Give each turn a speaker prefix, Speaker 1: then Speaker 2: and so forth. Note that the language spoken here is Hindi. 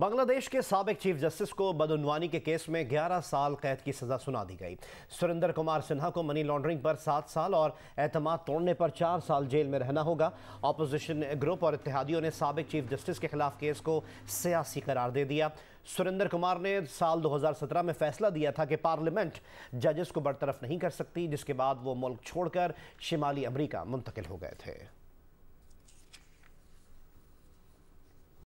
Speaker 1: बांग्लादेश के सबक चीफ जस्टिस को बदनवानी के केस में 11 साल कैद की सजा सुना दी गई सुरेंद्र कुमार सिन्हा को मनी लॉन्ड्रिंग पर सात साल और एतमाद तोड़ने पर चार साल जेल में रहना होगा अपोजिशन ग्रुप और इतिहादियों ने सबक चीफ जस्टिस के खिलाफ केस को सियासी करार दे दिया सुरेंद्र कुमार ने साल 2017 में फैसला दिया था कि पार्लियामेंट जजेस को बरतरफ नहीं कर सकती जिसके बाद वो मुल्क छोड़कर शिमाली अमरीका मुंतकिल हो गए थे